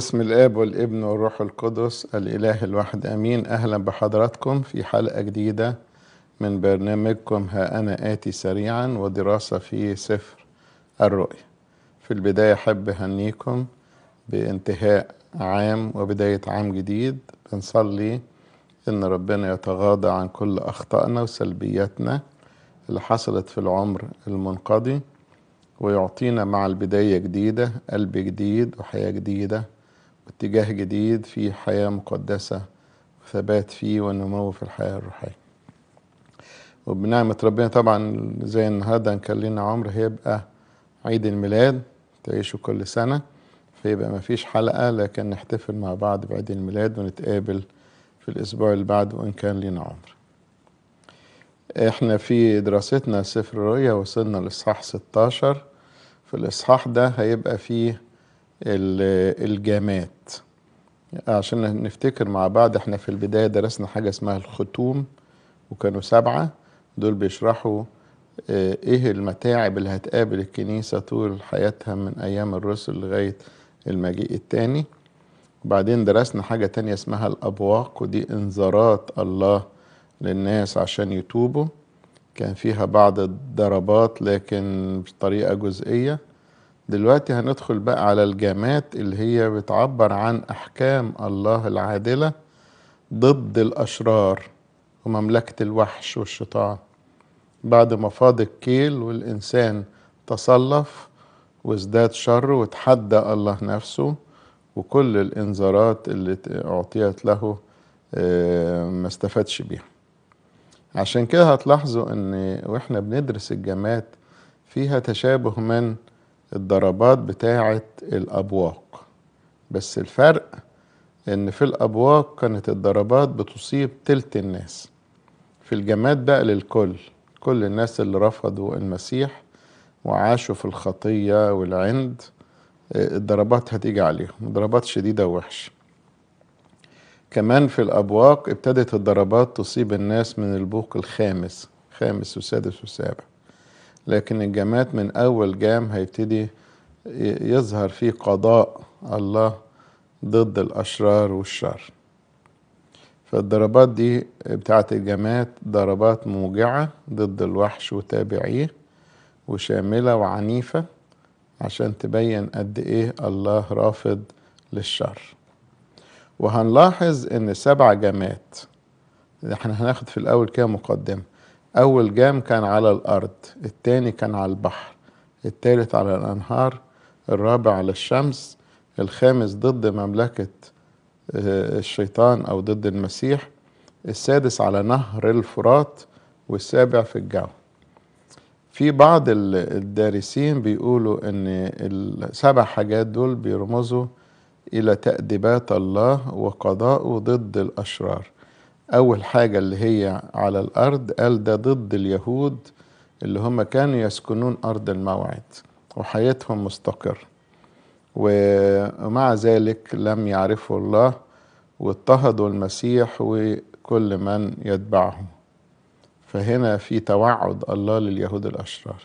باسم الاب والابن والروح القدس الاله الواحد امين اهلا بحضراتكم في حلقه جديده من برنامجكم ها انا اتي سريعا ودراسه في سفر الرؤيا في البدايه احب اهنيكم بانتهاء عام وبدايه عام جديد بنصلي ان ربنا يتغاضى عن كل اخطائنا وسلبياتنا اللي حصلت في العمر المنقضي ويعطينا مع البداية جديدة قلب جديد وحياة جديدة واتجاه جديد في حياة مقدسة وثبات فيه ونمو في الحياة الروحية وبنعمة ربنا طبعا زي النهاردة كان لنا عمر هيبقى عيد الميلاد تعيشه كل سنة فيبقى مفيش حلقة لكن نحتفل مع بعض بعيد الميلاد ونتقابل في الأسبوع اللي بعده وإن كان لنا عمر احنا في دراستنا سفر الرؤيا وصلنا لإصحاح 16 في الإصحاح ده هيبقى فيه الجامات عشان نفتكر مع بعض احنا في البداية درسنا حاجة اسمها الختوم وكانوا سبعة دول بيشرحوا آه، ايه المتاعب اللي هتقابل الكنيسة طول حياتها من ايام الرسل لغاية المجيء التاني وبعدين درسنا حاجة تانية اسمها الابواق ودي انذارات الله للناس عشان يتوبوا كان فيها بعض الضربات لكن بطريقة جزئية دلوقتي هندخل بقى على الجامات اللي هي بتعبر عن أحكام الله العادلة ضد الأشرار ومملكة الوحش والشيطان بعد ما فاض الكيل والإنسان تصلف وازداد شر وتحدى الله نفسه وكل الإنذارات اللي أعطيت له آه، ما استفادش بيها عشان كده هتلاحظوا ان واحنا بندرس الجامات فيها تشابه من الضربات بتاعة الأبواق بس الفرق إن في الأبواق كانت الضربات بتصيب تلت الناس في الجماد بقى للكل كل الناس اللي رفضوا المسيح وعاشوا في الخطية والعند الضربات هتيجي عليهم ضربات شديدة ووحشة كمان في الأبواق ابتدت الضربات تصيب الناس من البوق الخامس خامس وسادس وسابع لكن الجامات من أول جام هيبتدي يظهر فيه قضاء الله ضد الأشرار والشر فالضربات دي بتاعت الجامات ضربات موجعة ضد الوحش وتابعيه وشاملة وعنيفة عشان تبين قد إيه الله رافض للشر وهنلاحظ إن سبع جامات احنا هناخد في الأول كده مقدمة أول جام كان على الأرض التاني كان على البحر التالت على الأنهار الرابع على الشمس الخامس ضد مملكة آه، الشيطان أو ضد المسيح السادس على نهر الفرات والسابع في الجو في بعض الدارسين بيقولوا ان السبع حاجات دول بيرمزوا الى تأديبات الله وقضاءه ضد الاشرار أول حاجة اللي هي على الأرض قال ده ضد اليهود اللي هم كانوا يسكنون أرض الموعد وحياتهم مستقرة ومع ذلك لم يعرفوا الله واضطهدوا المسيح وكل من يتبعهم فهنا في توعد الله لليهود الأشرار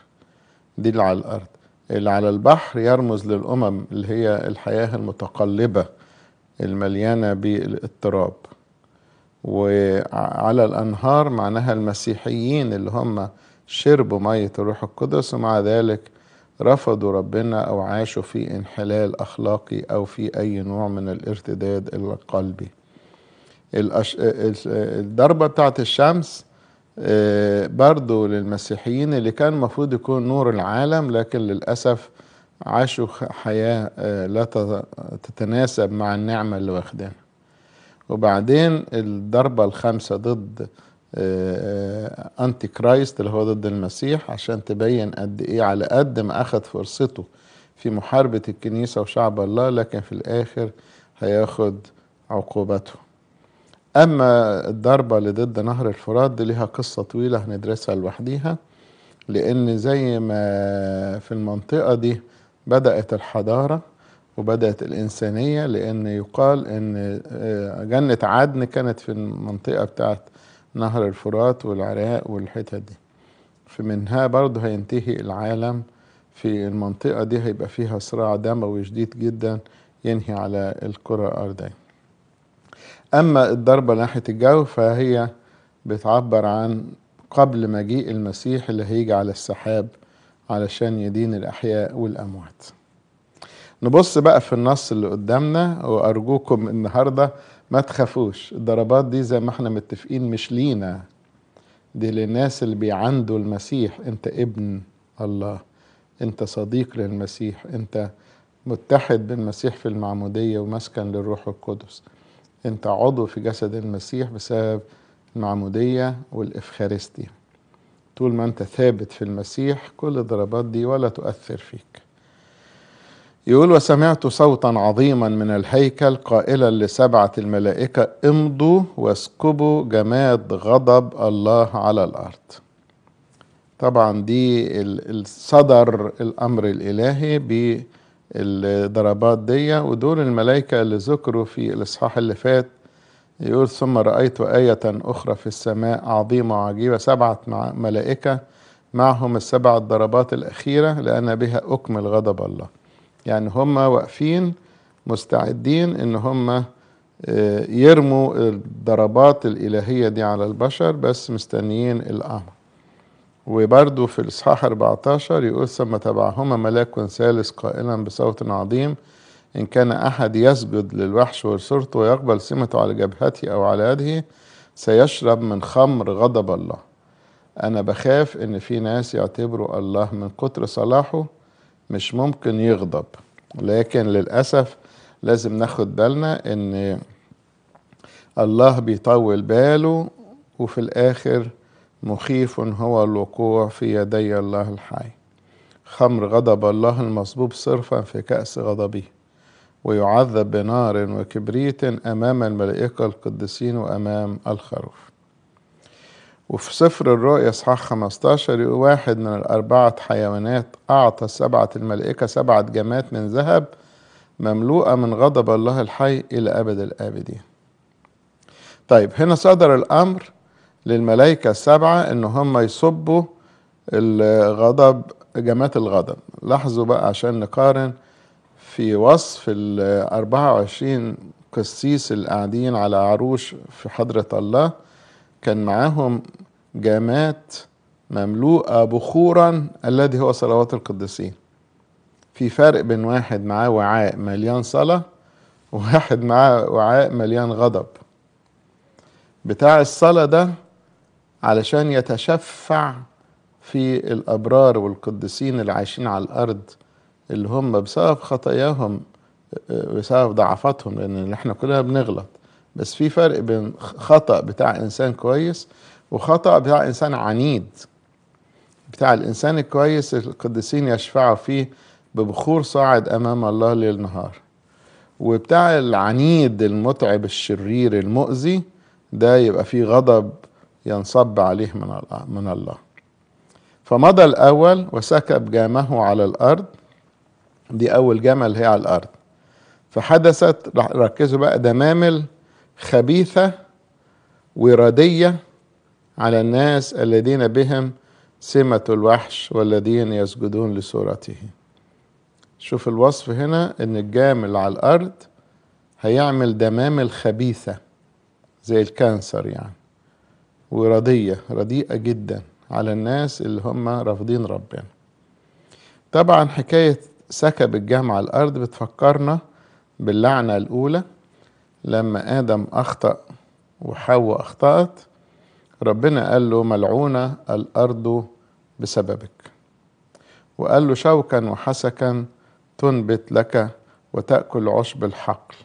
دي اللي على الأرض اللي على البحر يرمز للأمم اللي هي الحياة المتقلبة المليانة بالاضطراب وعلى الأنهار معناها المسيحيين اللي هم شربوا مية الروح القدس ومع ذلك رفضوا ربنا أو عاشوا في انحلال أخلاقي أو في أي نوع من الارتداد القلبي الضربة بتاعت الشمس آه، برضو للمسيحيين اللي كان المفروض يكون نور العالم لكن للأسف عاشوا حياة آه، لا تتناسب مع النعمة اللي واخدينها وبعدين الضربة الخامسة ضد آه، آه، أنتي كرايست اللي هو ضد المسيح عشان تبين قد إيه على قد ما أخذ فرصته في محاربة الكنيسة وشعب الله لكن في الآخر هياخد عقوبته أما الضربة اللي ضد نهر الفرات دي ليها قصة طويلة هندرسها لوحديها لأن زي ما في المنطقة دي بدأت الحضارة وبدأت الإنسانية لأن يقال أن آه، جنة عدن كانت في المنطقة بتاعت نهر الفرات والعراق والحتت دي فمنها برضه هينتهي العالم في المنطقة دي هيبقى فيها صراع دموي شديد جدا ينهي على الكرة الأرضية أما الضربة ناحية الجو فهي بتعبر عن قبل مجيء المسيح اللي هيجي على السحاب علشان يدين الأحياء والأموات نبص بقى في النص اللي قدامنا وارجوكم النهارده ما تخافوش الضربات دي زي ما احنا متفقين مش لينا دي للناس اللي بيعندوا المسيح انت ابن الله انت صديق للمسيح انت متحد بالمسيح في المعمودية ومسكن للروح القدس انت عضو في جسد المسيح بسبب المعمودية والإفخارستي طول ما انت ثابت في المسيح كل الضربات دي ولا تؤثر فيك يقول وسمعت صوتا عظيما من الهيكل قائلا لسبعة الملائكة امضوا واسكبوا جماد غضب الله على الأرض طبعا دي صدر الأمر الإلهي بالضربات دي ودول الملائكة اللي ذكروا في الإصحاح اللي فات يقول ثم رأيت آية أخرى في السماء عظيمة وعجيبة سبعة ملائكة معهم السبع الضربات الأخيرة لأن بها أكمل غضب الله يعني هم واقفين مستعدين ان هم آه، يرموا الضربات الإلهية دي على البشر بس مستنيين الأمر وبرده في الإصحاح 14 يقول ثم تبعهما ملاك ثالث قائلا بصوت عظيم إن كان أحد يسجد للوحش وصورته ويقبل سمته على جبهته أو على يده سيشرب من خمر غضب الله أنا بخاف إن في ناس يعتبروا الله من كتر صلاحه مش ممكن يغضب لكن للأسف لازم ناخد بالنا ان الله بيطول باله وفي الآخر مخيف هو الوقوع في يدي الله الحي خمر غضب الله المصبوب صرفا في كأس غضبه ويعذب بنار وكبريت أمام الملائكة القدسين وأمام الخروف وفي سفر الرؤيا اصحاح 15 يقول واحد من الأربعة حيوانات أعطى سبعة الملائكة سبعة جمات من ذهب مملوءة من غضب الله الحي إلى أبد الآبدين طيب هنا صدر الأمر للملائكة السبعة إن هم يصبوا الغضب جمات الغضب لاحظوا بقى عشان نقارن في وصف ال 24 قسيس اللي قاعدين على عروش في حضرة الله كان معاهم جامات مملوءة بخورا الذي هو صلوات القديسين في فرق بين واحد معاه وعاء مليان صلاة وواحد معاه وعاء مليان غضب بتاع الصلاة ده علشان يتشفع في الأبرار والقديسين اللي عايشين على الأرض اللي هم بسبب خطاياهم بسبب ضعفاتهم لأن احنا كلنا بنغلط بس في فرق بين خطأ بتاع إنسان كويس وخطأ بتاع إنسان عنيد بتاع الإنسان الكويس القديسين يشفعوا فيه ببخور صاعد أمام الله ليل نهار وبتاع العنيد المتعب الشرير المؤذي ده يبقى فيه غضب ينصب عليه من من الله فمضى الأول وسكب جامه على الأرض دي أول جمل هي على الأرض فحدثت ركزوا بقى دمامل خبيثه ورديه على الناس الذين بهم سمه الوحش والذين يسجدون لصورته شوف الوصف هنا ان الجامل على الارض هيعمل دمامل خبيثه زي الكانسر يعني ورديه رديئه جدا على الناس اللي هم رافضين ربنا طبعا حكايه سكب الجامعة الأرض بتفكرنا باللعنة الأولى لما آدم أخطأ وحواء أخطأت ربنا قال له ملعونة الأرض بسببك وقال له شوكا وحسكا تنبت لك وتأكل عشب الحقل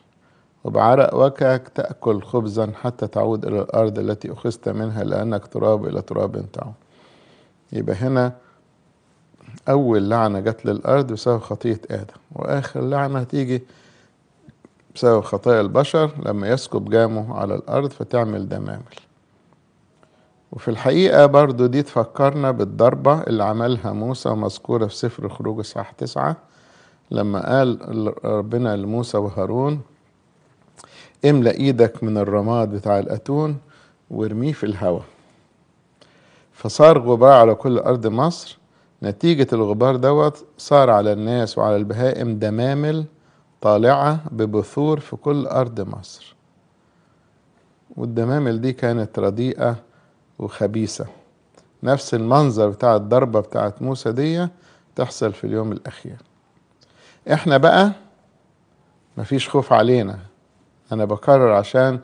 وبعرق وكك تأكل خبزا حتى تعود إلى الأرض التي أخذت منها لأنك تراب إلى تراب تعود يبقى هنا أول لعنة جت للأرض بسبب خطية آدم وآخر لعنة هتيجي بسبب خطايا البشر لما يسكب جامه على الأرض فتعمل دمامل وفي الحقيقة برضو دي تفكرنا بالضربة اللي عملها موسى مذكورة في سفر خروج صح تسعة لما قال ربنا لموسى وهارون املأ ايدك من الرماد بتاع الأتون وارميه في الهواء فصار غبار على كل أرض مصر نتيجة الغبار دوت صار على الناس وعلى البهائم دمامل طالعة ببثور في كل أرض مصر والدمامل دي كانت رديئة وخبيثة نفس المنظر بتاع الضربة بتاعت موسى دي تحصل في اليوم الأخير احنا بقى مفيش خوف علينا أنا بكرر عشان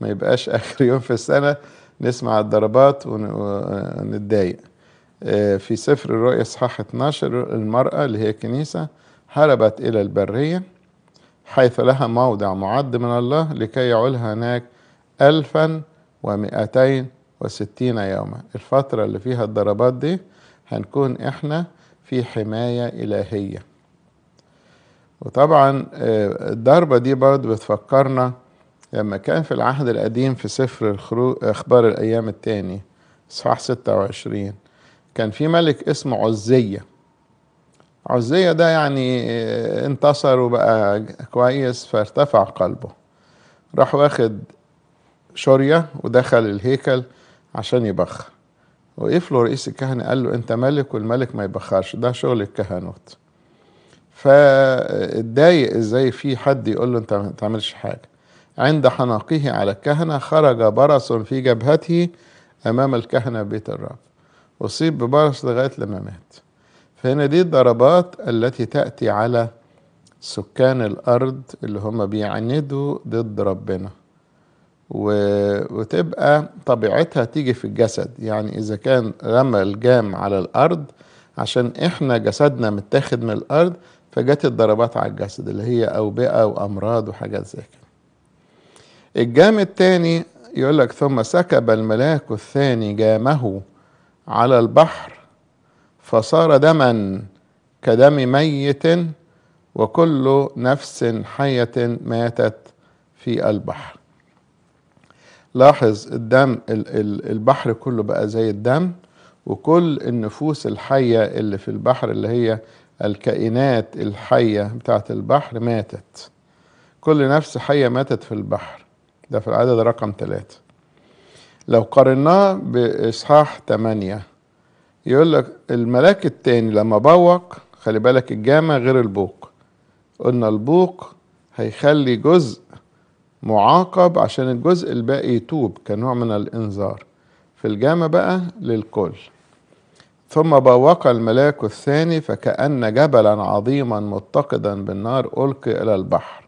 ما يبقاش آخر يوم في السنة نسمع الضربات ونتضايق آه، في سفر الرؤيا صحاح 12 المرأة اللي هي كنيسة هربت إلى البرية حيث لها موضع معد من الله لكي يعول هناك ألفا ومئتين وستين يوما الفترة اللي فيها الضربات دي هنكون إحنا في حماية إلهية وطبعا آه، الضربة دي برضو بتفكرنا لما كان في العهد القديم في سفر أخبار الأيام الثاني صفحة 26 كان في ملك اسمه عزية عزية ده يعني آه، انتصر وبقى كويس فارتفع قلبه راح واخد شورية ودخل الهيكل عشان يبخر وقف له رئيس الكهنة قال له انت ملك والملك ما يبخرش ده شغل الكهنوت فاتضايق ازاي في حد يقول له انت ما تعملش حاجة عند حناقه على الكهنة خرج برص في جبهته أمام الكهنة بيت الرب أصيب ببرص لغاية لما مات فهنا دي الضربات التي تأتي على سكان الأرض اللي هم بيعندوا ضد ربنا و... وتبقى طبيعتها تيجي في الجسد يعني إذا كان رمى الجام على الأرض عشان إحنا جسدنا متاخد من الأرض فجت الضربات على الجسد اللي هي أوبئة وأمراض وحاجات زي كده الجام التاني يقول لك ثم سكب الملاك الثاني جامه على البحر فصار دما كدم ميت وكل نفس حية ماتت في البحر لاحظ الدم البحر كله بقى زي الدم وكل النفوس الحية اللي في البحر اللي هي الكائنات الحية بتاعة البحر ماتت كل نفس حية ماتت في البحر ده في العدد رقم ثلاثة لو قارناه بإصحاح ثمانية يقول لك الملاك التاني لما بوق خلي بالك الجامع غير البوق قلنا البوق هيخلي جزء معاقب عشان الجزء الباقي يتوب كنوع من الإنذار في الجامع بقى للكل ثم بوق الملاك الثاني فكأن جبلا عظيما متقدا بالنار ألقي إلى البحر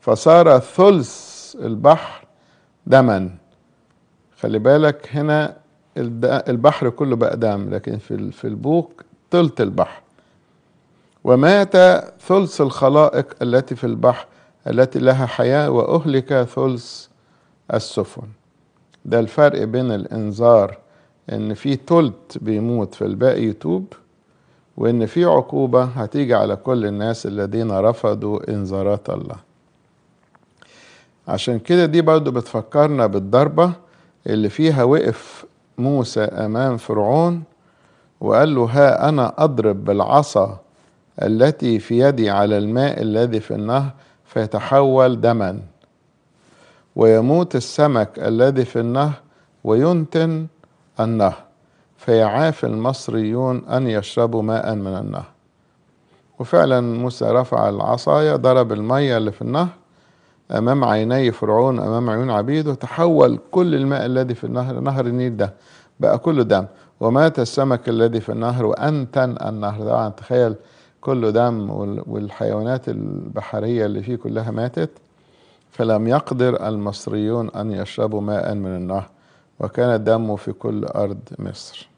فصار ثلث البحر دما خلي بالك هنا البحر كله بقى دم لكن في في البوق ثلث البحر ومات ثلث الخلائق التي في البحر التي لها حياة وأهلك ثلث السفن ده الفرق بين الإنذار إن في ثلث بيموت فالباقي يتوب وإن في عقوبة هتيجي على كل الناس الذين رفضوا إنذارات الله عشان كده دي برضو بتفكرنا بالضربة اللي فيها وقف موسى امام فرعون وقال له ها انا اضرب بالعصا التي في يدي على الماء الذي في النهر فيتحول دما ويموت السمك الذي في النهر وينتن النهر فيعاف المصريون ان يشربوا ماء من النهر وفعلا موسى رفع العصاية ضرب المية اللي في النهر أمام عيني فرعون أمام عيون عبيده تحول كل الماء الذي في النهر نهر النيل ده بقى كله دم ومات السمك الذي في النهر وأنتن النهر طبعا تخيل كله دم والحيوانات البحرية اللي فيه كلها ماتت فلم يقدر المصريون أن يشربوا ماء من النهر وكان الدم في كل أرض مصر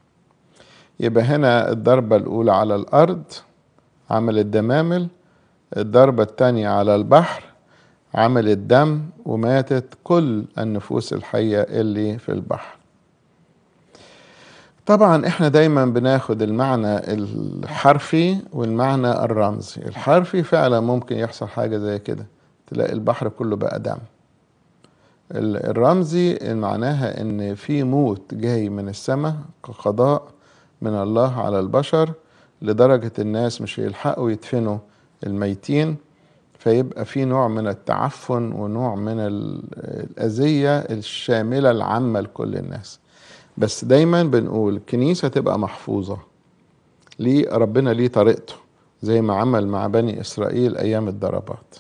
يبقى هنا الضربة الأولى على الأرض عمل الدمامل الضربة الثانية على البحر عمل الدم وماتت كل النفوس الحية اللي في البحر طبعا احنا دايما بناخد المعنى الحرفي والمعنى الرمزي الحرفي فعلا ممكن يحصل حاجة زي كده تلاقي البحر كله بقى دم الرمزي معناها ان في موت جاي من السماء كقضاء من الله على البشر لدرجة الناس مش هيلحقوا يدفنوا الميتين فيبقى في نوع من التعفن ونوع من الأذية الشاملة العامة لكل الناس بس دايما بنقول الكنيسة تبقى محفوظة ليه ربنا ليه طريقته زي ما عمل مع بني إسرائيل أيام الضربات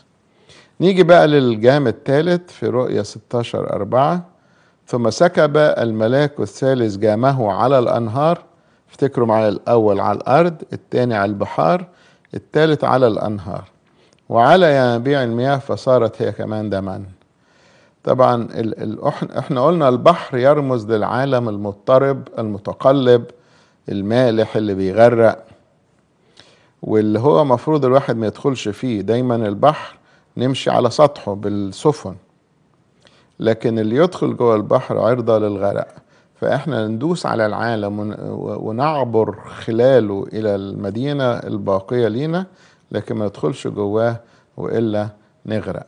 نيجي بقى للجام الثالث في رؤية 16 أربعة ثم سكب الملاك الثالث جامه على الأنهار افتكروا معايا الأول على الأرض الثاني على البحار الثالث على الأنهار وعلى ينابيع المياه فصارت هي كمان دما طبعا ال ال احنا قلنا البحر يرمز للعالم المضطرب المتقلب المالح اللي بيغرق واللي هو المفروض الواحد ما يدخلش فيه دايما البحر نمشي على سطحه بالسفن لكن اللي يدخل جوه البحر عرضة للغرق فاحنا ندوس على العالم ونعبر خلاله الى المدينة الباقية لينا لكن ما ندخلش جواه والا نغرق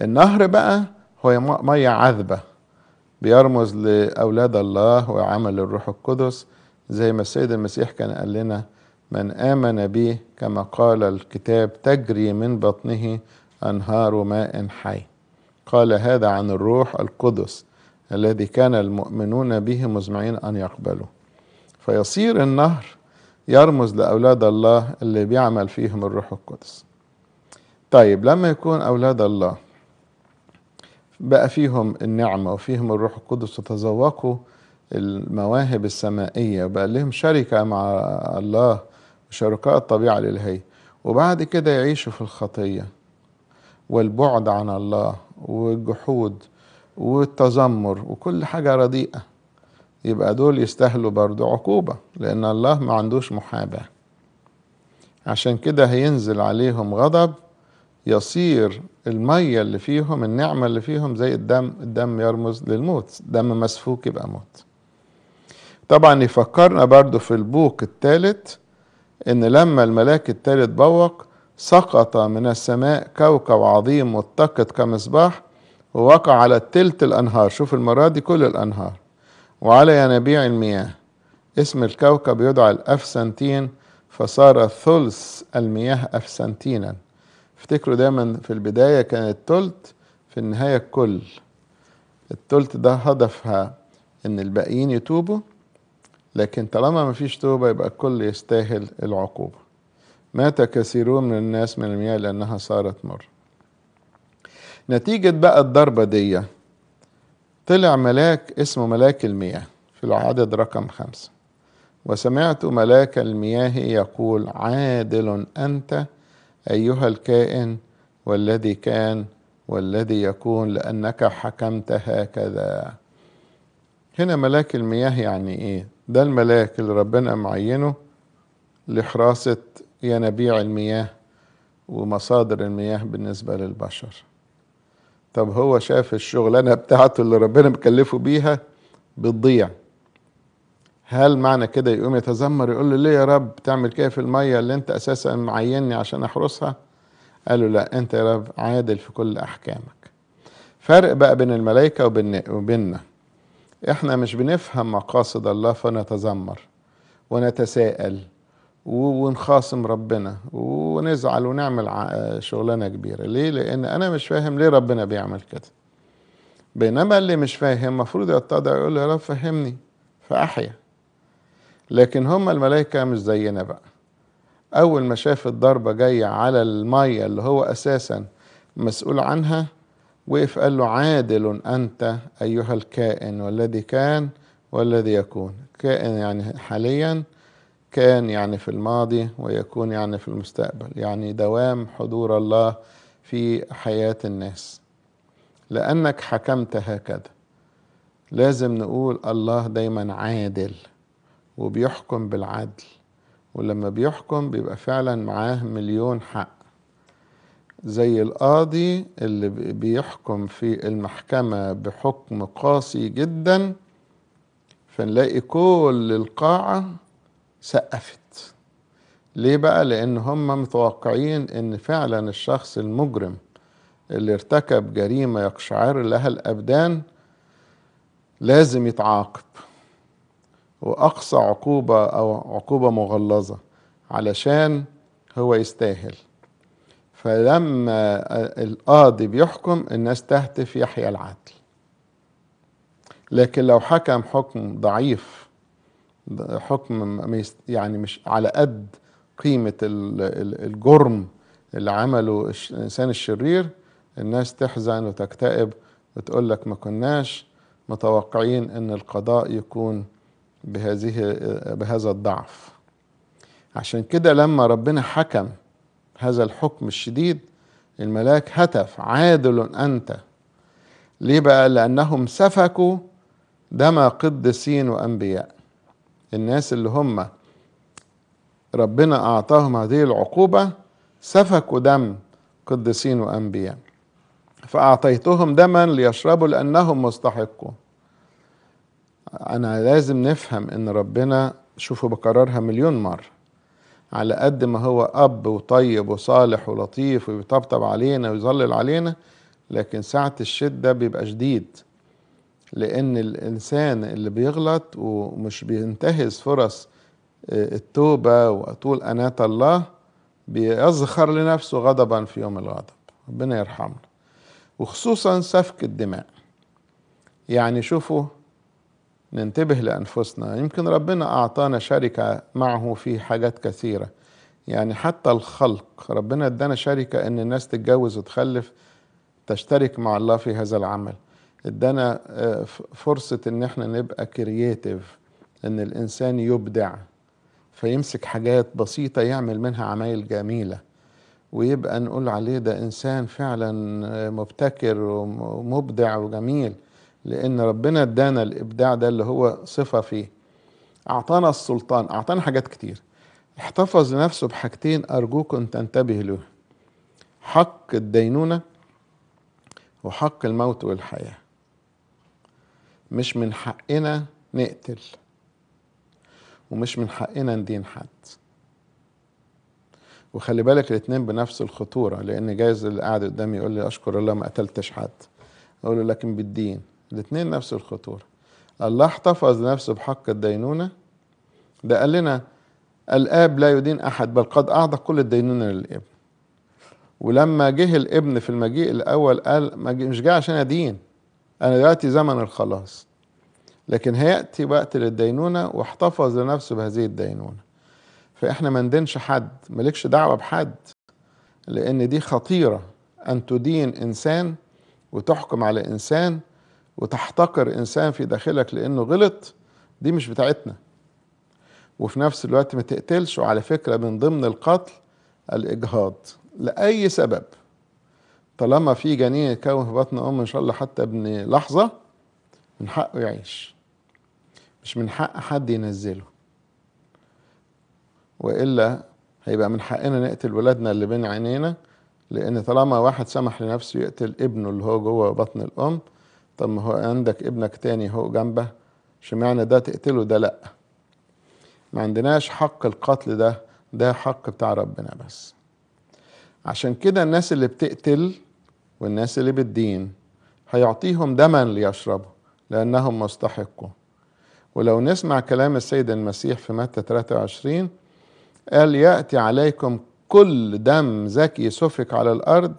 النهر بقى هو ميه عذبه بيرمز لاولاد الله وعمل الروح القدس زي ما السيد المسيح كان قال لنا من امن به كما قال الكتاب تجري من بطنه انهار ماء حي قال هذا عن الروح القدس الذي كان المؤمنون به مزمعين ان يقبلوا فيصير النهر يرمز لأولاد الله اللي بيعمل فيهم الروح القدس طيب لما يكون أولاد الله بقى فيهم النعمة وفيهم الروح القدس وتذوقوا المواهب السمائية وبقى لهم شركة مع الله وشركاء الطبيعة الإلهية وبعد كده يعيشوا في الخطية والبعد عن الله والجحود والتذمر وكل حاجة رديئة يبقى دول يستاهلوا برضو عقوبة لأن الله ما عندوش محابة عشان كده هينزل عليهم غضب يصير المية اللي فيهم النعمة اللي فيهم زي الدم الدم يرمز للموت دم مسفوك يبقى موت طبعا يفكرنا برضو في البوق الثالث ان لما الملاك الثالث بوق سقط من السماء كوكب عظيم متقد كمصباح ووقع على تلت الانهار شوف المرة دي كل الانهار وعلى ينابيع المياه اسم الكوكب يدعى الأفسنتين فصار ثلث المياه أفسنتينا افتكروا دايما في البداية كان التلت في النهاية الكل التلت ده هدفها ان الباقيين يتوبوا لكن طالما مفيش توبة يبقى الكل يستاهل العقوبة مات كثيرون من الناس من المياه لأنها صارت مر نتيجة بقى الضربة دي طلع ملاك اسمه ملاك المياه في العدد رقم خمسة وسمعت ملاك المياه يقول عادل أنت أيها الكائن والذي كان والذي يكون لأنك حكمت هكذا هنا ملاك المياه يعني إيه ده الملاك اللي ربنا معينه لحراسة ينابيع المياه ومصادر المياه بالنسبة للبشر طب هو شاف الشغلانه بتاعته اللي ربنا مكلفه بيها بتضيع هل معنى كده يقوم يتذمر يقول له ليه يا رب تعمل كده في الميه اللي انت اساسا معيني عشان احرسها قال له لا انت يا رب عادل في كل احكامك فرق بقى بين الملائكه وبين وبيننا احنا مش بنفهم مقاصد الله فنتذمر ونتساءل ونخاصم ربنا ونزعل ونعمل شغلانه كبيره ليه لان انا مش فاهم ليه ربنا بيعمل كده بينما اللي مش فاهم المفروض يتضع يقول يا رب فهمني فاحيا لكن هم الملائكه مش زينا بقى اول ما شاف الضربه جايه على الميه اللي هو اساسا مسؤول عنها وقف قال له عادل انت ايها الكائن والذي كان والذي يكون كائن يعني حاليا كان يعني في الماضي ويكون يعني في المستقبل يعني دوام حضور الله في حياة الناس لأنك حكمت هكذا لازم نقول الله دايما عادل وبيحكم بالعدل ولما بيحكم بيبقى فعلا معاه مليون حق زي القاضي اللي بيحكم في المحكمة بحكم قاسي جدا فنلاقي كل القاعة سقفت ليه بقى لان هم متوقعين ان فعلا الشخص المجرم اللي ارتكب جريمة يقشعر لها الابدان لازم يتعاقب واقصى عقوبة او عقوبة مغلظة علشان هو يستاهل فلما القاضي بيحكم الناس تهتف يحيى العدل لكن لو حكم حكم ضعيف حكم يعني مش على قد قيمة الجرم اللي عمله الإنسان الشرير الناس تحزن وتكتئب وتقول لك ما كناش متوقعين أن القضاء يكون بهذه بهذا الضعف عشان كده لما ربنا حكم هذا الحكم الشديد الملاك هتف عادل أنت ليه بقى لأنهم سفكوا دم قدسين وأنبياء الناس اللي هم ربنا أعطاهم هذه العقوبة سفكوا دم قديسين وأنبياء فأعطيتهم دما ليشربوا لأنهم مستحقون أنا لازم نفهم إن ربنا شوفوا بكررها مليون مرة على قد ما هو أب وطيب وصالح ولطيف ويطبطب علينا ويظلل علينا لكن ساعة الشدة بيبقى شديد لأن الإنسان اللي بيغلط ومش بينتهز فرص آه، التوبة وطول أناة الله بيزخر لنفسه غضبا في يوم الغضب ربنا يرحمنا وخصوصا سفك الدماء يعني شوفوا ننتبه لأنفسنا يمكن ربنا أعطانا شركة معه في حاجات كثيرة يعني حتى الخلق ربنا ادانا شركة ان الناس تتجوز وتخلف تشترك مع الله في هذا العمل ادانا آه، فرصة ان احنا نبقى كرييتيف ان الانسان يبدع فيمسك حاجات بسيطة يعمل منها عمايل جميلة ويبقى نقول عليه ده انسان فعلا آه، مبتكر ومبدع وجميل لان ربنا ادانا الابداع ده اللي هو صفة فيه اعطانا السلطان اعطانا حاجات كتير احتفظ لنفسه بحاجتين ارجوك ان تنتبه له حق الدينونة وحق الموت والحياة مش من حقنا نقتل ومش من حقنا ندين حد وخلي بالك الاثنين بنفس الخطورة لأن جايز اللي قاعد قدامي يقول لي أشكر الله ما قتلتش حد أقول له لكن بالدين الاثنين نفس الخطورة الله احتفظ نفسه بحق الدينونة ده قال لنا الآب لا يدين أحد بل قد أعطى كل الدينونة للابن ولما جه الابن في المجيء الأول قال مش جاي عشان أدين انا دلوقتي زمن الخلاص لكن هياتي وقت للدينونه واحتفظ لنفسه بهذه الدينونه فاحنا ما ندينش حد مالكش دعوه بحد لان دي خطيره ان تدين انسان وتحكم على انسان وتحتقر انسان في داخلك لانه غلط دي مش بتاعتنا وفي نفس الوقت ما تقتلش وعلى فكره من ضمن القتل الاجهاض لاي سبب طالما في جنين يتكون في بطن امه ان شاء الله حتى ابن لحظه من حقه يعيش مش من حق حد ينزله والا هيبقى من حقنا نقتل ولادنا اللي بين عينينا لان طالما واحد سمح لنفسه يقتل ابنه اللي هو جوه بطن الام طب ما هو عندك ابنك تاني هو جنبه اشمعنى ده تقتله ده لا ما عندناش حق القتل ده ده حق بتاع ربنا بس عشان كده الناس اللي بتقتل والناس اللي بالدين هيعطيهم دما ليشربوا لأنهم مستحقوا ولو نسمع كلام السيد المسيح في متى 23 قال يأتي عليكم كل دم زكي سفك على الأرض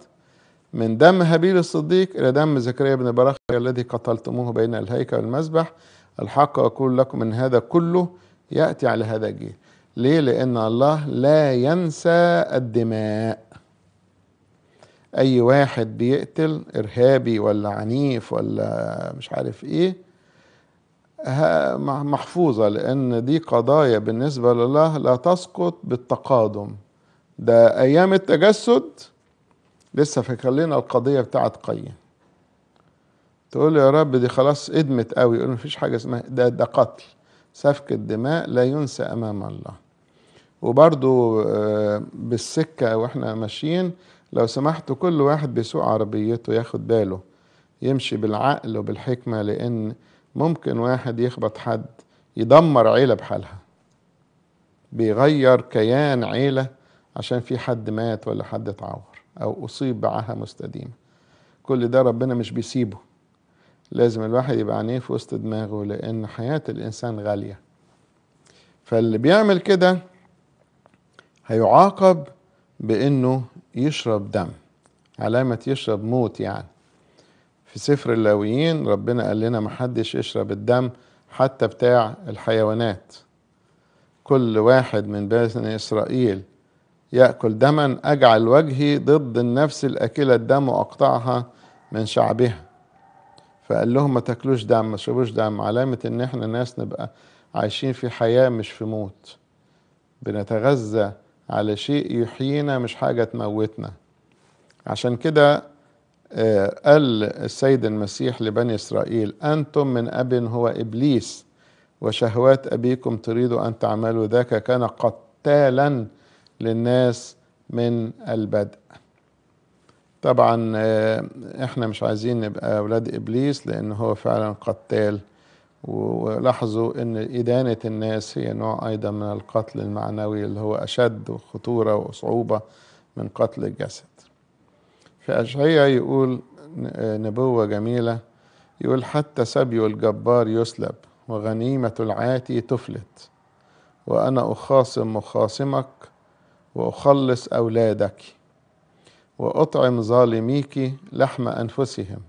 من دم هابيل الصديق إلى دم زكريا بن براخ الذي قتلتموه بين الهيكل والمسبح الحق أقول لكم من هذا كله يأتي على هذا الجيل ليه؟ لأن الله لا ينسى الدماء اي واحد بيقتل ارهابي ولا عنيف ولا مش عارف ايه محفوظة لأن دي قضايا بالنسبة لله لا تسقط بالتقادم ده أيام التجسد لسه فاكر لنا القضية بتاعت قيم تقول يا رب دي خلاص ادمت قوي يقول مفيش حاجة اسمها ده ده قتل سفك الدماء لا ينسى أمام الله وبرضو آه، بالسكة واحنا ماشيين لو سمحتوا كل واحد بيسوق عربيته ياخد باله يمشي بالعقل وبالحكمة لأن ممكن واحد يخبط حد يدمر عيلة بحالها بيغير كيان عيلة عشان في حد مات ولا حد اتعور أو أصيب بعها مستديمة كل ده ربنا مش بيسيبه لازم الواحد يبقى عينيه في وسط دماغه لأن حياة الإنسان غالية فاللي بيعمل كده هيعاقب بأنه يشرب دم علامة يشرب موت يعني في سفر اللاويين ربنا قال لنا محدش يشرب الدم حتى بتاع الحيوانات كل واحد من بني إسرائيل يأكل دما أجعل وجهي ضد النفس الأكلة الدم وأقطعها من شعبها فقال لهم ما تاكلوش دم ما تشربوش دم علامة إن إحنا ناس نبقى عايشين في حياة مش في موت بنتغذى على شيء يحيينا مش حاجة تموتنا عشان كده آه، قال السيد المسيح لبني إسرائيل أنتم من أب هو إبليس وشهوات أبيكم تريدوا أن تعملوا ذاك كان قتالا للناس من البدء طبعا آه، احنا مش عايزين نبقى أولاد إبليس لأن هو فعلا قتال ولاحظوا ان إدانة الناس هي نوع أيضا من القتل المعنوي اللي هو أشد خطورة وصعوبة من قتل الجسد في أشعية يقول نبوة جميلة يقول حتى سبي الجبار يسلب وغنيمة العاتي تفلت وأنا أخاصم مخاصمك وأخلص أولادك وأطعم ظالميك لحم أنفسهم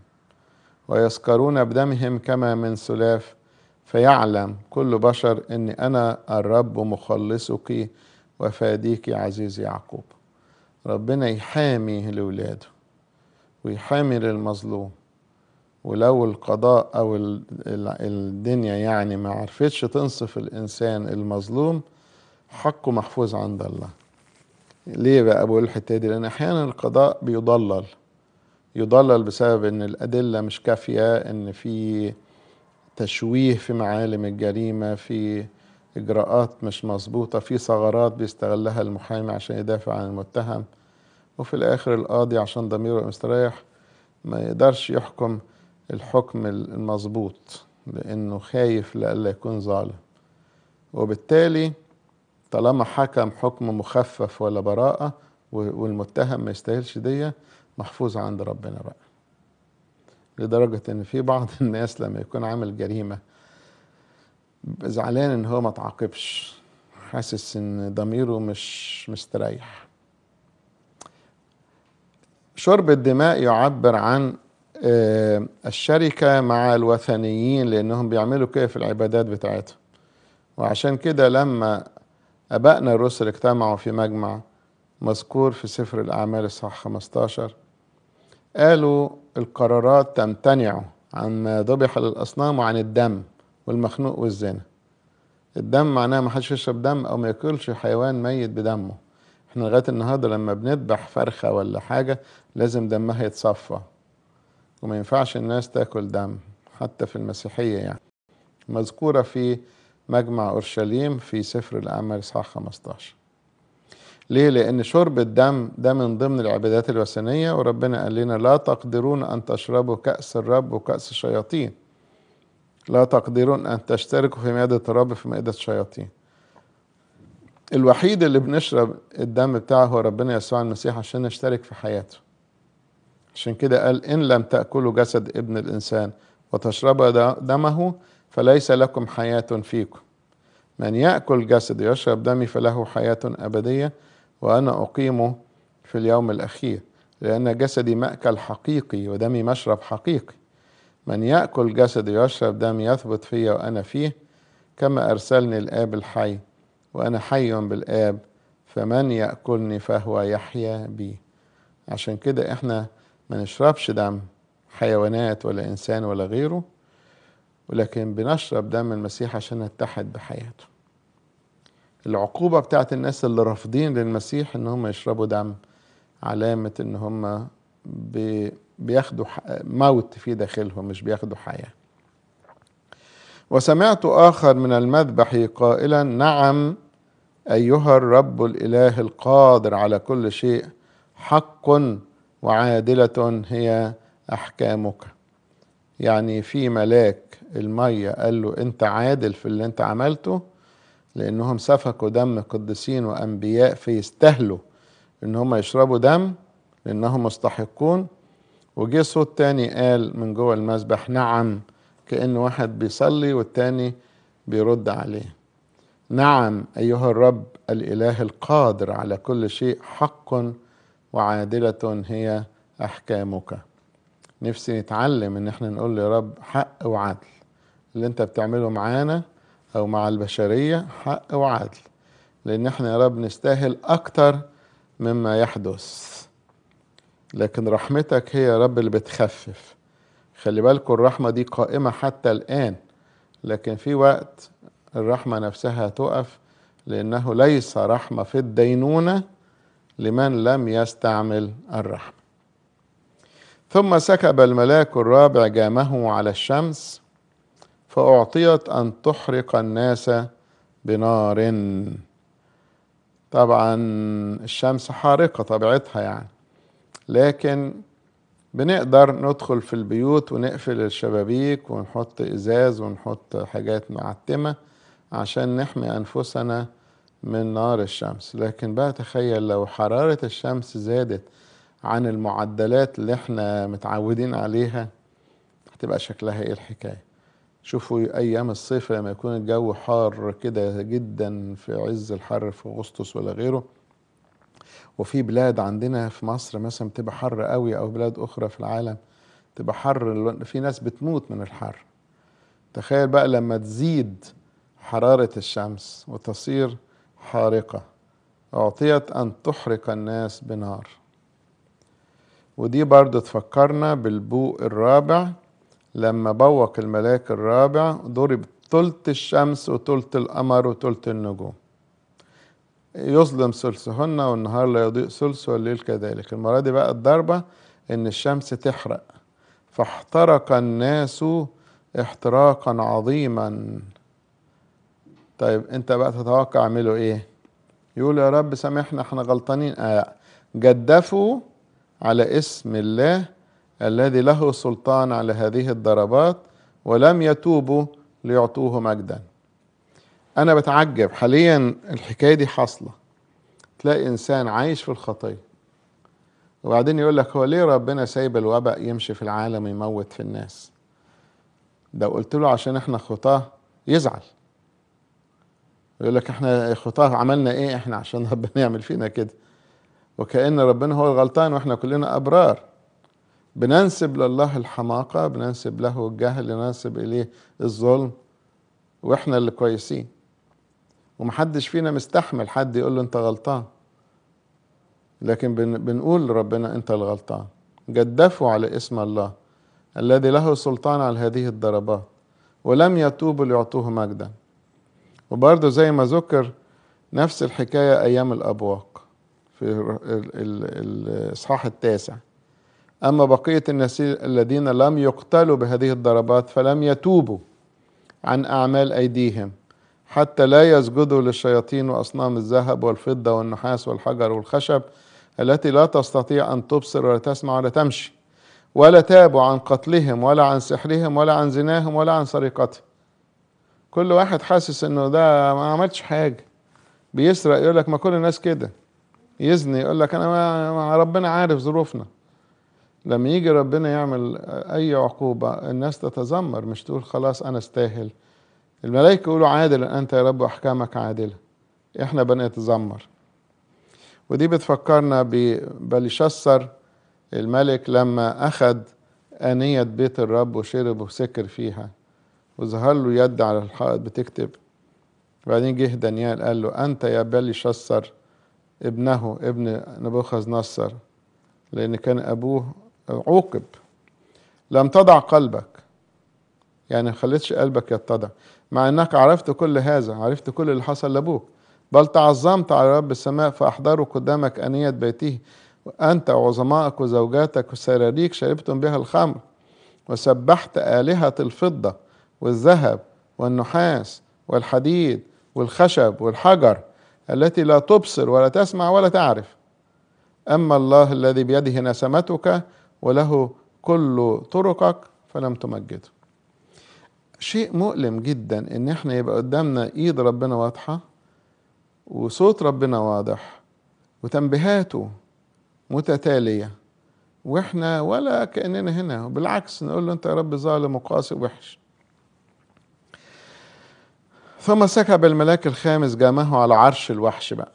ويسكرون بدمهم كما من سلاف فيعلم كل بشر اني انا الرب مخلصك وفاديك عزيز يعقوب ربنا يحامي لولاده ويحامي للمظلوم ولو القضاء او الدنيا يعني ما عرفتش تنصف الانسان المظلوم حقه محفوظ عند الله ليه بقى بقول الحته دي لان احيانا القضاء بيضلل يضلل بسبب ان الادله مش كافيه ان في تشويه في معالم الجريمه في اجراءات مش مظبوطه في ثغرات بيستغلها المحامي عشان يدافع عن المتهم وفي الاخر القاضي عشان ضميره مستريح ما يقدرش يحكم الحكم المظبوط لانه خايف لألا يكون ظالم وبالتالي طالما حكم حكم مخفف ولا براءة والمتهم ما يستاهلش دية محفوظ عند ربنا بقى لدرجة ان في بعض الناس لما يكون عامل جريمة زعلان ان هو ما تعاقبش حاسس ان ضميره مش مستريح شرب الدماء يعبر عن آه، الشركة مع الوثنيين لأنهم بيعملوا كده في العبادات بتاعتهم وعشان كده لما أبائنا الرسل اجتمعوا في مجمع مذكور في سفر الأعمال الصح 15 قالوا القرارات تمتنع ما ذبح للأصنام وعن الدم والمخنوق والزنا الدم معناه ما حدش يشرب دم أو ما ياكلش حيوان ميت بدمه احنا لغاية النهاردة لما بنذبح فرخة ولا حاجة لازم دمها يتصفى وما ينفعش الناس تاكل دم حتى في المسيحية يعني مذكورة في مجمع أورشليم في سفر الأعمال إصحاح 15 ليه؟ لأن شرب الدم ده من ضمن العبادات الوثنية وربنا قال لنا لا تقدرون أن تشربوا كأس الرب وكأس الشياطين لا تقدرون أن تشتركوا في مائدة الرب في مائدة الشياطين الوحيد اللي بنشرب الدم بتاعه هو ربنا يسوع المسيح عشان نشترك في حياته عشان كده قال إن لم تأكلوا جسد ابن الإنسان وتشربوا دمه فليس لكم حياة فيكم من يأكل جسدي ويشرب دمي فله حياة أبدية وأنا أقيمه في اليوم الأخير لأن جسدي مأكل حقيقي ودمي مشرب حقيقي من يأكل جسدي ويشرب دمي يثبت فيا وأنا فيه كما أرسلني الآب الحي وأنا حي بالآب فمن يأكلني فهو يحيا بي عشان كده إحنا ما نشربش دم حيوانات ولا إنسان ولا غيره ولكن بنشرب دم المسيح عشان نتحد بحياته العقوبه بتاعت الناس اللي رافضين للمسيح ان هم يشربوا دم علامه ان هم بياخدوا موت في داخلهم مش بياخدوا حياه وسمعت اخر من المذبح قائلا نعم ايها الرب الاله القادر على كل شيء حق وعادله هي احكامك يعني في ملاك الميه قال له انت عادل في اللي انت عملته لأنهم سفكوا دم قديسين وأنبياء فيستاهلوا إن هم يشربوا دم لأنهم مستحقون وجه صوت تاني قال من جوه المسبح نعم كأن واحد بيصلي والتاني بيرد عليه نعم أيها الرب الإله القادر على كل شيء حق وعادلة هي أحكامك نفسي نتعلم إن احنا نقول لرب حق وعدل اللي أنت بتعمله معانا او مع البشريه حق وعدل لان احنا يا رب نستاهل اكتر مما يحدث لكن رحمتك هي يا رب اللي بتخفف خلي بالكم الرحمه دي قائمه حتى الان لكن في وقت الرحمه نفسها تقف لانه ليس رحمه في الدينونه لمن لم يستعمل الرحمه ثم سكب الملاك الرابع جامه على الشمس فأعطيت أن تحرق الناس بنار طبعا الشمس حارقة طبيعتها يعني لكن بنقدر ندخل في البيوت ونقفل الشبابيك ونحط إزاز ونحط حاجات معتمة عشان نحمي أنفسنا من نار الشمس لكن بقى تخيل لو حرارة الشمس زادت عن المعدلات اللي احنا متعودين عليها هتبقى شكلها ايه الحكايه شوفوا أيام الصيف لما يكون الجو حار كده جدا في عز الحر في أغسطس ولا غيره وفي بلاد عندنا في مصر مثلا بتبقى حر قوي أو بلاد أخرى في العالم تبقى حر في ناس بتموت من الحر تخيل بقى لما تزيد حرارة الشمس وتصير حارقة أعطيت أن تحرق الناس بنار ودي برضو تفكرنا بالبوء الرابع لما بوق الملاك الرابع ضرب ثلث الشمس وثلث القمر وثلث النجوم يظلم ثلثهن والنهار لا يضيء ثلث والليل كذلك المرة دي بقى الضربة إن الشمس تحرق فاحترق الناس احتراقا عظيما طيب انت بقى تتوقع اعملوا ايه يقول يا رب سامحنا احنا غلطانين آه جدفوا على اسم الله الذي له سلطان على هذه الضربات ولم يتوبوا ليعطوه مجدا انا بتعجب حاليا الحكايه دي حاصله تلاقي انسان عايش في الخطيه وبعدين يقول لك هو ليه ربنا سايب الوباء يمشي في العالم يموت في الناس ده قلت له عشان احنا خطاه يزعل يقول لك احنا خطاه عملنا ايه احنا عشان ربنا يعمل فينا كده وكأن ربنا هو الغلطان واحنا كلنا ابرار بننسب لله الحماقة بننسب له الجهل ننسب إليه الظلم وإحنا اللي كويسين ومحدش فينا مستحمل حد يقول له أنت غلطان لكن بنقول لربنا أنت الغلطان جدفوا على اسم الله الذي له سلطان على هذه الضربات ولم يتوبوا ليعطوه مجدا وبرضه زي ما ذكر نفس الحكاية أيام الأبواق في الإصحاح التاسع أما بقية الناس الذين لم يقتلوا بهذه الضربات فلم يتوبوا عن أعمال أيديهم حتى لا يسجدوا للشياطين وأصنام الذهب والفضة والنحاس والحجر والخشب التي لا تستطيع أن تبصر ولا تسمع ولا تمشي ولا تابوا عن قتلهم ولا عن سحرهم ولا عن زناهم ولا عن سرقتهم كل واحد حاسس انه ده ما عملتش حاجه بيسرق يقول لك ما كل الناس كده يزني يقول لك انا ما ربنا عارف ظروفنا لما يجي ربنا يعمل اي عقوبه الناس تتذمر مش تقول خلاص انا استاهل الملائكه يقولوا عادل انت يا رب واحكامك عادله احنا بنتذمر ودي بتفكرنا ببلشسر الملك لما اخذ انيه بيت الرب وشرب وسكر فيها وظهر له يد على الحائط بتكتب بعدين جه دانيال قال له انت يا بلشسر ابنه ابن نبوخذ نصر لأن كان أبوه عوقب لم تضع قلبك يعني ما خليتش قلبك يتضع مع انك عرفت كل هذا عرفت كل اللي حصل لابوك بل تعظمت على رب السماء فأحضروا قدامك أنية بيته أنت وعظمائك وزوجاتك وسراريك شربتم بها الخمر وسبحت آلهة الفضة والذهب والنحاس والحديد والخشب والحجر التي لا تبصر ولا تسمع ولا تعرف أما الله الذي بيده نسمتك وله كل طرقك فلم تمجده شيء مؤلم جدا ان احنا يبقى قدامنا ايد ربنا واضحة وصوت ربنا واضح وتنبيهاته متتالية واحنا ولا كأننا هنا بالعكس نقول له انت يا رب ظالم وقاسي وحش ثم سكب الملاك الخامس جامه على عرش الوحش بقى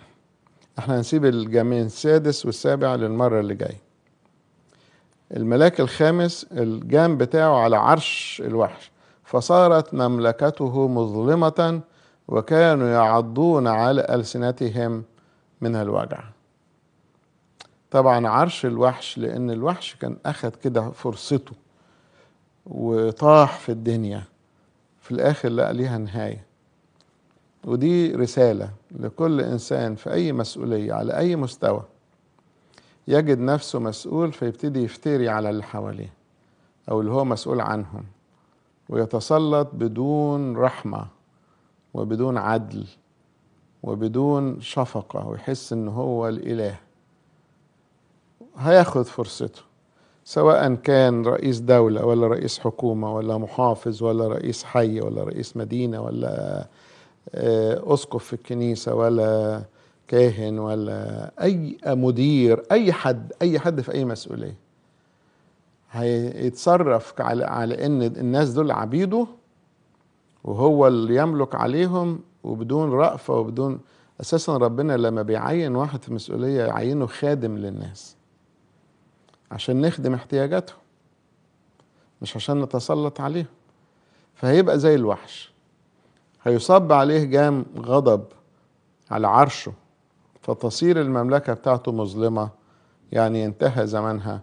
احنا هنسيب الجامين السادس والسابع للمرة اللي جايه الملاك الخامس الجام بتاعه على عرش الوحش فصارت مملكته مظلمة وكانوا يعضون على ألسنتهم من الوجع طبعا عرش الوحش لأن الوحش كان أخذ كده فرصته وطاح في الدنيا في الآخر لقى ليها نهاية ودي رسالة لكل إنسان في أي مسؤولية على أي مستوى يجد نفسه مسؤول فيبتدي يفتري على اللي حواليه او اللي هو مسؤول عنهم ويتسلط بدون رحمه وبدون عدل وبدون شفقه ويحس ان هو الاله هياخد فرصته سواء كان رئيس دولة ولا رئيس حكومة ولا محافظ ولا رئيس حي ولا رئيس مدينة ولا آه، أسقف في الكنيسة ولا كاهن ولا اي مدير اي حد اي حد في اي مسؤوليه هيتصرف على, على ان الناس دول عبيده وهو اللي يملك عليهم وبدون رأفة وبدون اساسا ربنا لما بيعين واحد في مسؤولية يعينه خادم للناس عشان نخدم احتياجاتهم مش عشان نتسلط عليهم فهيبقى زي الوحش هيصب عليه جام غضب على عرشه فتصير المملكة بتاعته مظلمة يعني ينتهى زمنها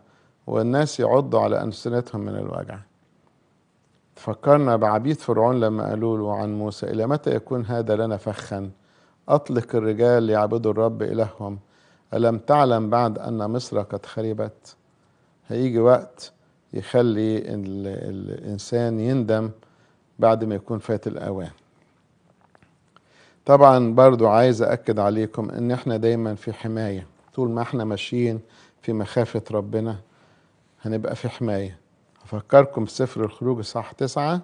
والناس يعضوا على أنسنتهم من الوجع فكرنا بعبيد فرعون لما قالوا له عن موسى إلى متى يكون هذا لنا فخا أطلق الرجال ليعبدوا الرب إلههم ألم تعلم بعد أن مصر قد خربت هيجي وقت يخلي الإنسان يندم بعد ما يكون فات الأوان طبعا برضو عايز أكد عليكم إن إحنا دايما في حماية طول ما إحنا ماشيين في مخافة ربنا هنبقى في حماية أفكركم بسفر الخروج صح تسعة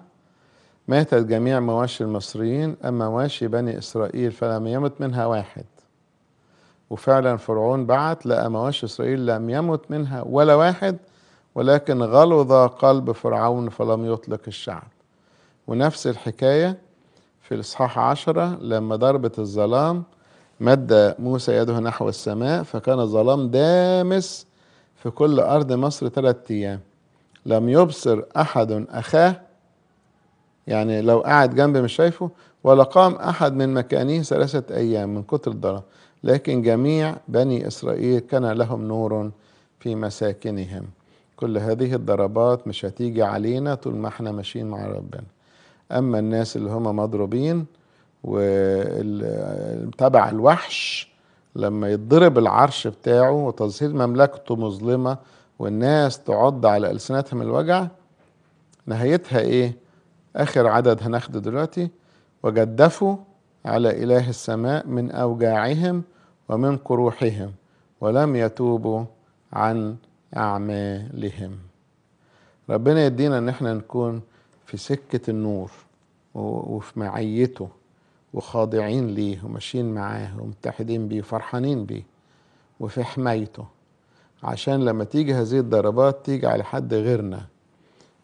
ماتت جميع مواشي المصريين أما مواشي بني إسرائيل فلم يمت منها واحد وفعلا فرعون بعت لقى مواشي إسرائيل لم يمت منها ولا واحد ولكن غلظ قلب فرعون فلم يطلق الشعب ونفس الحكايه في الإصحاح عشرة لما ضربت الظلام مد موسى يده نحو السماء فكان الظلام دامس في كل أرض مصر ثلاثة أيام لم يبصر أحد أخاه يعني لو قاعد جنبي مش شايفه ولا قام أحد من مكانه ثلاثة أيام من كتر الظلام لكن جميع بني إسرائيل كان لهم نور في مساكنهم كل هذه الضربات مش هتيجي علينا طول ما احنا ماشيين مع ربنا أما الناس اللي هم مضروبين وتبع الوحش لما يتضرب العرش بتاعه وتظهير مملكته مظلمة والناس تعض على ألسنتهم الوجع نهايتها إيه؟ آخر عدد هناخده دلوقتي وجدفوا على إله السماء من أوجاعهم ومن قروحهم ولم يتوبوا عن أعمالهم ربنا يدينا إن احنا نكون في سكة النور وفي معيته وخاضعين ليه وماشيين معاه ومتحدين بيه وفرحانين بيه وفي حمايته عشان لما تيجي هذه الضربات تيجي على حد غيرنا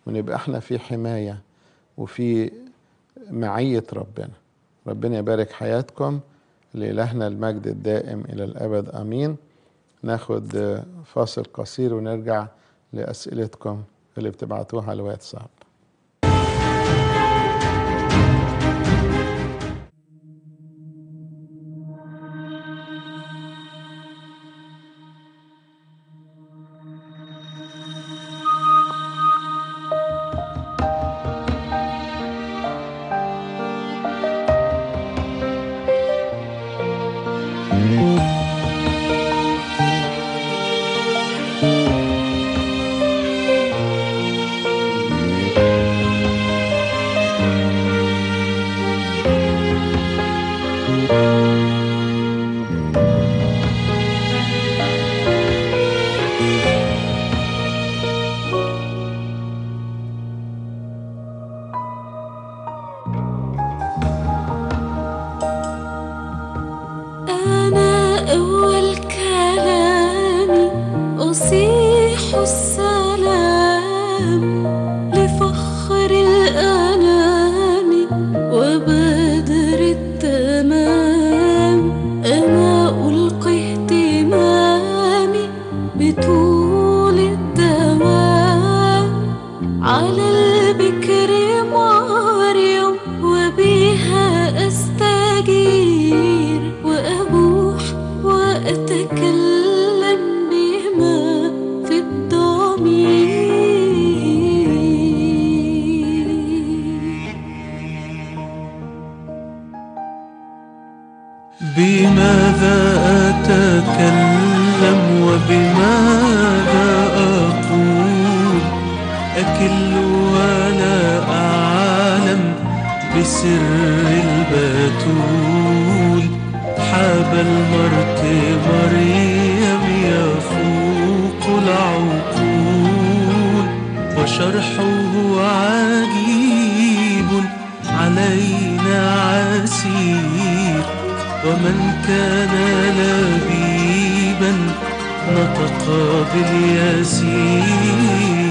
ونبقى احنا في حماية وفي معية ربنا ربنا يبارك حياتكم لإلهنا المجد الدائم إلى الأبد أمين ناخد فاصل قصير ونرجع لأسئلتكم اللي بتبعتوها على الواتساب شرحه عجيب علينا عسير ومن كان لبيبا نطق يسير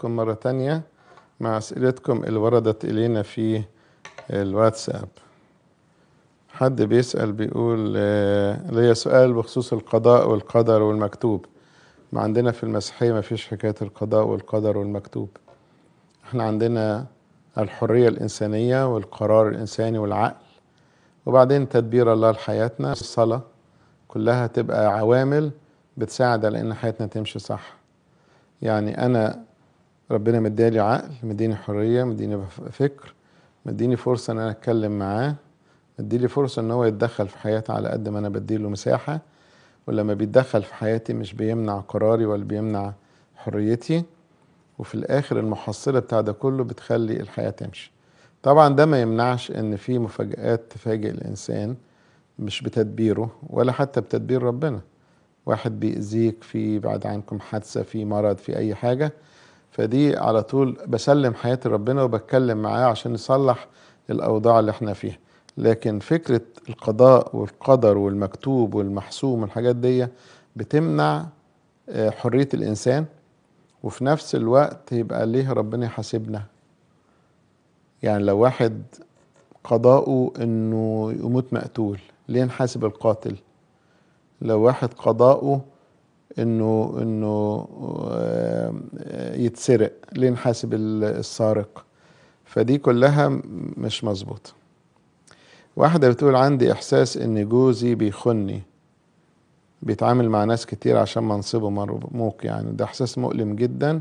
حضراتكم مرة تانية مع أسئلتكم اللي وردت إلينا في الواتساب حد بيسأل بيقول آه، ليا سؤال بخصوص القضاء والقدر والمكتوب ما عندنا في المسيحية ما فيش حكاية القضاء والقدر والمكتوب احنا عندنا الحرية الإنسانية والقرار الإنساني والعقل وبعدين تدبير الله لحياتنا الصلاة كلها تبقى عوامل بتساعد على إن حياتنا تمشي صح يعني أنا ربنا مدالي عقل مديني حرية مديني فكر مديني فرصة ان انا اتكلم معاه مديلي فرصة ان هو يتدخل في حياتي على قد ما انا بديله مساحة ولما بيتدخل في حياتي مش بيمنع قراري ولا بيمنع حريتي وفي الاخر المحصلة بتاع ده كله بتخلي الحياة تمشي طبعا ده ما يمنعش ان في مفاجآت تفاجئ الانسان مش بتدبيره ولا حتى بتدبير ربنا واحد بيأذيك في بعد عنكم حادثة في مرض في اي حاجة فدي على طول بسلم حياتي ربنا وبتكلم معاه عشان نصلح الاوضاع اللي احنا فيها لكن فكره القضاء والقدر والمكتوب والمحسوم والحاجات دي بتمنع آه، حريه الانسان وفي نفس الوقت يبقى ليه ربنا يحاسبنا يعني لو واحد قضاؤه انه يموت مقتول ليه نحاسب القاتل لو واحد قضاؤه انه انه يتسرق ليه نحاسب السارق فدي كلها مش مظبوطه واحده بتقول عندي احساس ان جوزي بيخني بيتعامل مع ناس كتير عشان منصبه مرموق يعني ده احساس مؤلم جدا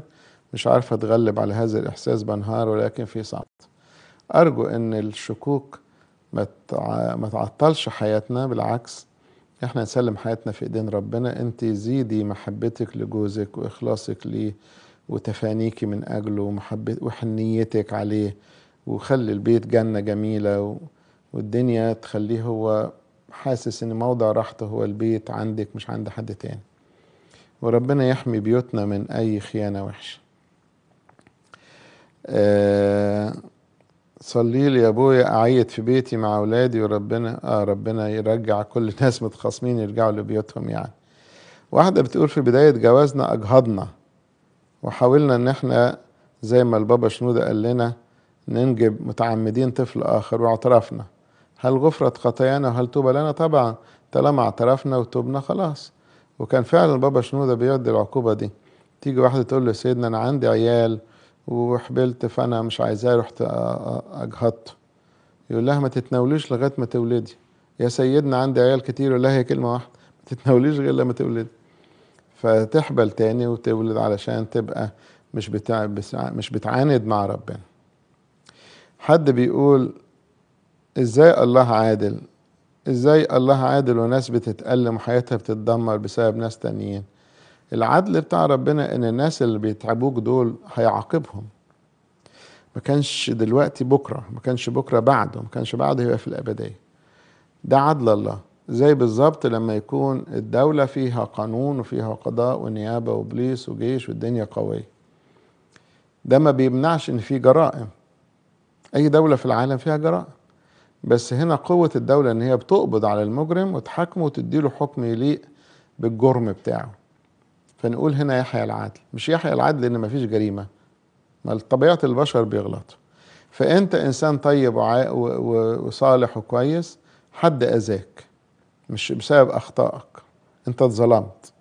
مش عارف اتغلب على هذا الاحساس بنهار ولكن في صعب ارجو ان الشكوك ما تعطلش حياتنا بالعكس احنا نسلم حياتنا في ايدين ربنا انت زيدي محبتك لجوزك واخلاصك ليه وتفانيكي من اجله ومحبه وحنيتك عليه وخلي البيت جنة جميلة والدنيا تخليه هو حاسس ان موضع راحته هو البيت عندك مش عند حد تاني وربنا يحمي بيوتنا من اي خيانة وحشة آه صلي لي يا ابويا اعيد في بيتي مع اولادي وربنا آه ربنا يرجع كل الناس متخاصمين يرجعوا لبيوتهم يعني واحدة بتقول في بداية جوازنا أجهضنا وحاولنا إن إحنا زي ما البابا شنودة قال لنا ننجب متعمدين طفل آخر واعترفنا هل غفرت خطايانا وهل توب لنا؟ طبعا طالما اعترفنا وتوبنا خلاص وكان فعلا البابا شنودة بيعد العقوبة دي تيجي واحدة تقول له سيدنا أنا عندي عيال وحبلت فانا مش عايزاه رحت اجهضته يقول لها ما تتناوليش لغايه ما تولدي يا سيدنا عندي عيال كتير ولا هي كلمه واحده ما تتناوليش غير لما تولدي فتحبل تاني وتولد علشان تبقى مش بتاع مش بتعاند مع ربنا حد بيقول ازاي الله عادل ازاي الله عادل وناس بتتألم وحياتها بتتدمر بسبب ناس تانيين العدل بتاع ربنا ان الناس اللي بيتعبوك دول هيعاقبهم ما كانش دلوقتي بكرة ما كانش بكرة بعده ما كانش بعده يبقى في الأبدية ده عدل الله زي بالظبط لما يكون الدولة فيها قانون وفيها قضاء ونيابة وبوليس وجيش والدنيا قوية ده ما بيمنعش ان في جرائم اي دولة في العالم فيها جرائم بس هنا قوة الدولة ان هي بتقبض على المجرم وتحاكمه وتديله حكم يليق بالجرم بتاعه فنقول هنا يحيى العدل مش يحيى العدل ان مفيش جريمه ما طبيعه البشر بيغلطوا فانت انسان طيب وصالح وكويس حد اذاك مش بسبب اخطائك انت اتظلمت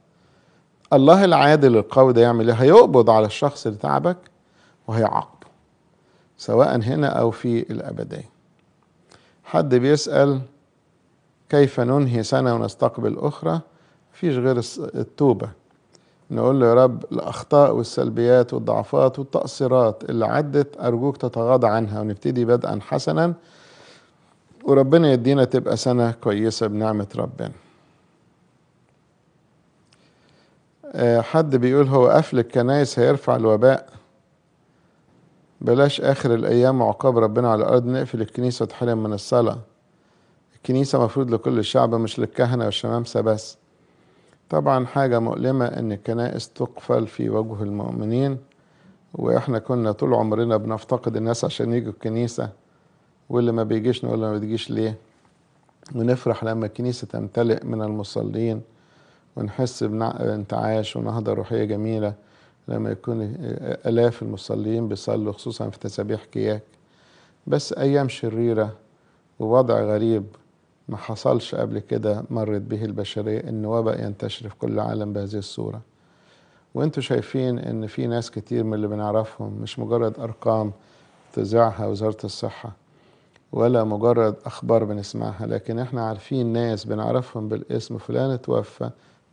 الله العادل القوي ده يعمل ايه هيقبض على الشخص اللي تعبك وهيعاقبه سواء هنا او في الابديه حد بيسال كيف ننهي سنه ونستقبل اخرى مفيش غير التوبه نقول له يا رب الأخطاء والسلبيات والضعفات والتقصيرات اللي عدت أرجوك تتغاضى عنها ونبتدي بدءا حسنا وربنا يدينا تبقى سنة كويسة بنعمة ربنا آه، حد بيقول هو قفل الكنايس هيرفع الوباء بلاش آخر الأيام وعقاب ربنا على الأرض نقفل الكنيسة وتحرم من الصلاة الكنيسة مفروض لكل الشعب مش للكهنة والشمامسة بس طبعا حاجة مؤلمة ان الكنائس تقفل في وجه المؤمنين واحنا كنا طول عمرنا بنفتقد الناس عشان يجوا الكنيسة واللي ما بيجيش نقول له ما بتجيش ليه ونفرح لما الكنيسة تمتلئ من المصلين ونحس بانتعاش ونهضة روحية جميلة لما يكون آلاف المصلين بيصلوا خصوصا في تسابيح كياك بس أيام شريرة ووضع غريب ما حصلش قبل كده مرت به البشرية إن وباء ينتشر في كل العالم بهذه الصورة وانتوا شايفين إن في ناس كتير من اللي بنعرفهم مش مجرد أرقام تذاعها وزارة الصحة ولا مجرد أخبار بنسمعها لكن احنا عارفين ناس بنعرفهم بالاسم فلان اتوفى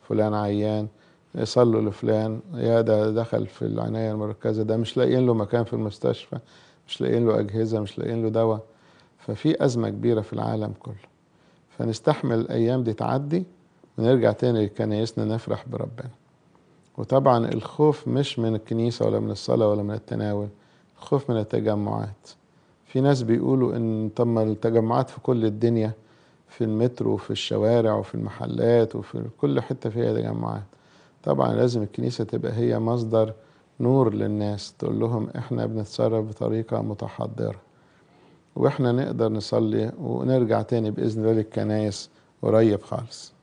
فلان عيان يصلوا لفلان يا ده دخل في العناية المركزة ده مش لاقيين له مكان في المستشفى مش لاقيين له أجهزة مش لاقيين له دواء ففي أزمة كبيرة في العالم كله فنستحمل الأيام دي تعدي ونرجع تاني لكنايسنا نفرح بربنا وطبعا الخوف مش من الكنيسة ولا من الصلاة ولا من التناول الخوف من التجمعات في ناس بيقولوا ان طب ما التجمعات في كل الدنيا في المترو وفي الشوارع وفي المحلات وفي كل حتة فيها تجمعات طبعا لازم الكنيسة تبقى هي مصدر نور للناس تقول لهم احنا بنتصرف بطريقة متحضرة واحنا نقدر نصلي ونرجع تاني باذن الله للكنايس قريب خالص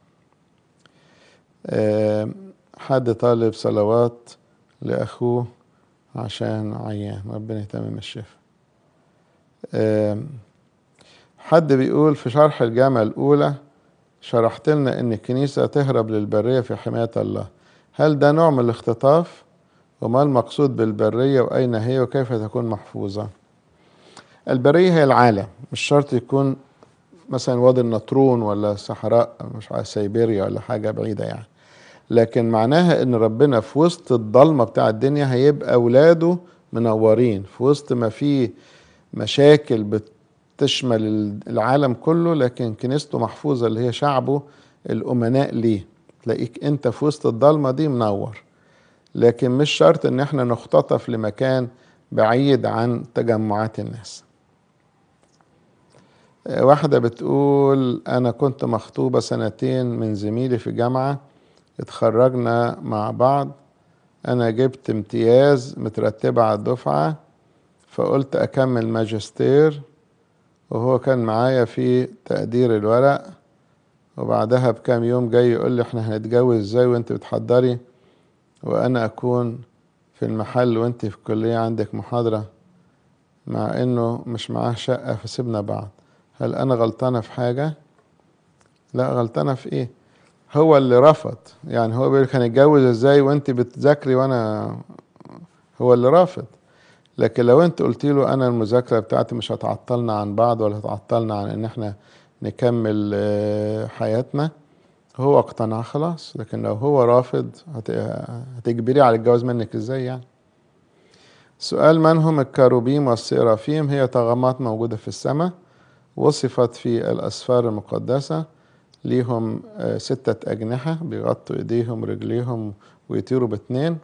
حد طالب صلوات لاخوه عشان عيان ربنا يتمم الشفاء حد بيقول في شرح الجامعة الأولى شرحت لنا إن الكنيسة تهرب للبرية في حماية الله هل ده نوع من الاختطاف وما المقصود بالبرية وأين هي وكيف تكون محفوظة البريه هي العالم مش شرط يكون مثلا وادي النطرون ولا صحراء مش عارف سيبيريا ولا حاجه بعيده يعني لكن معناها ان ربنا في وسط الضلمه بتاع الدنيا هيبقى اولاده منورين في وسط ما فيه مشاكل بتشمل العالم كله لكن كنيسته محفوظه اللي هي شعبه الامناء ليه تلاقيك انت في وسط الضلمه دي منور لكن مش شرط ان احنا نختطف لمكان بعيد عن تجمعات الناس آه، واحدة بتقول أنا كنت مخطوبة سنتين من زميلي في جامعة اتخرجنا مع بعض أنا جبت امتياز مترتبة على الدفعة فقلت أكمل ماجستير وهو كان معايا في تقدير الورق وبعدها بكام يوم جاي يقول لي احنا هنتجوز ازاي وانت بتحضري وانا اكون في المحل وانت في الكلية عندك محاضرة مع انه مش معاه شقة فسيبنا بعض هل أنا غلطانة في حاجة؟ لا غلطانة في إيه؟ هو اللي رفض يعني هو بيقول كان اتجوز إزاي وأنت بتذاكري وأنا هو اللي رافض لكن لو أنت قلت له أنا المذاكرة بتاعتي مش هتعطلنا عن بعض ولا هتعطلنا عن إن إحنا نكمل آه، حياتنا هو اقتنع خلاص لكن لو هو رافض هتجبري على الجواز منك ازاي يعني سؤال من هم الكروبيم والسيرافيم هي طغمات موجودة في السماء وصفت في الأسفار المقدسة ليهم آه، ستة أجنحة بيغطوا إيديهم رجليهم ويطيروا باتنين